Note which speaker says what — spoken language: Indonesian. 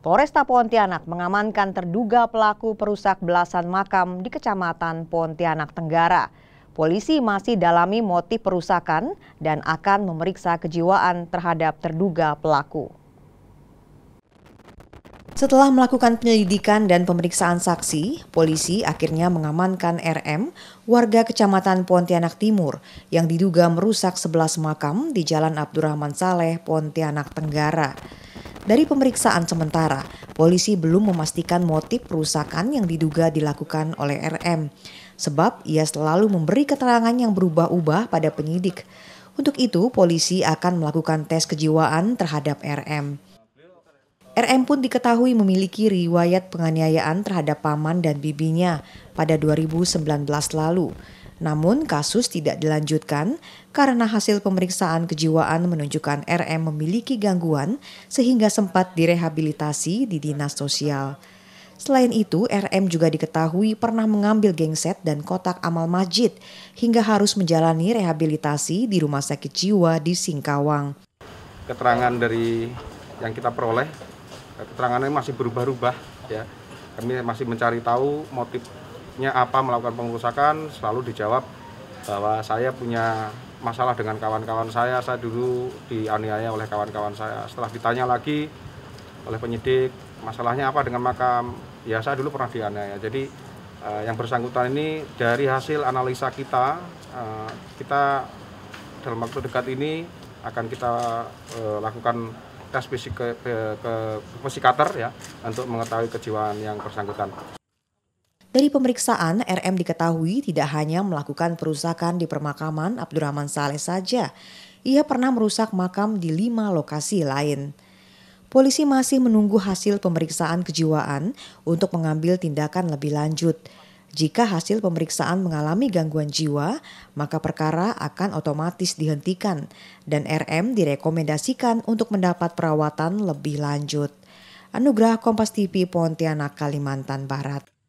Speaker 1: Polresta Pontianak mengamankan terduga pelaku perusak belasan makam di Kecamatan Pontianak Tenggara. Polisi masih dalami motif perusakan dan akan memeriksa kejiwaan terhadap terduga pelaku. Setelah melakukan penyelidikan dan pemeriksaan saksi, polisi akhirnya mengamankan RM, warga Kecamatan Pontianak Timur, yang diduga merusak sebelas makam di Jalan Abdurrahman Saleh, Pontianak Tenggara. Dari pemeriksaan sementara, polisi belum memastikan motif perusakan yang diduga dilakukan oleh RM, sebab ia selalu memberi keterangan yang berubah-ubah pada penyidik. Untuk itu, polisi akan melakukan tes kejiwaan terhadap RM. RM pun diketahui memiliki riwayat penganiayaan terhadap paman dan bibinya pada 2019 lalu. Namun kasus tidak dilanjutkan karena hasil pemeriksaan kejiwaan menunjukkan RM memiliki gangguan sehingga sempat direhabilitasi di dinas sosial. Selain itu, RM juga diketahui pernah mengambil gengset dan kotak amal masjid hingga harus menjalani rehabilitasi di rumah sakit jiwa di Singkawang.
Speaker 2: Keterangan dari yang kita peroleh, keterangannya masih berubah-ubah ya. Kami masih mencari tahu motif motifnya apa melakukan pengerusakan selalu dijawab bahwa saya punya masalah dengan kawan-kawan saya saya dulu dianiaya oleh kawan-kawan saya setelah ditanya lagi oleh penyidik masalahnya apa dengan makam ya saya dulu pernah dianiaya jadi eh, yang bersangkutan ini dari hasil analisa kita eh, kita dalam waktu dekat ini akan kita eh, lakukan tes fisik ke, ke, ke psikater ya untuk mengetahui kejiwaan yang bersangkutan
Speaker 1: dari pemeriksaan, RM diketahui tidak hanya melakukan perusakan di permakaman Abdurrahman Saleh saja. Ia pernah merusak makam di lima lokasi lain. Polisi masih menunggu hasil pemeriksaan kejiwaan untuk mengambil tindakan lebih lanjut. Jika hasil pemeriksaan mengalami gangguan jiwa, maka perkara akan otomatis dihentikan dan RM direkomendasikan untuk mendapat perawatan lebih lanjut. Anugerah Kompas TV Pontianak, Kalimantan Barat.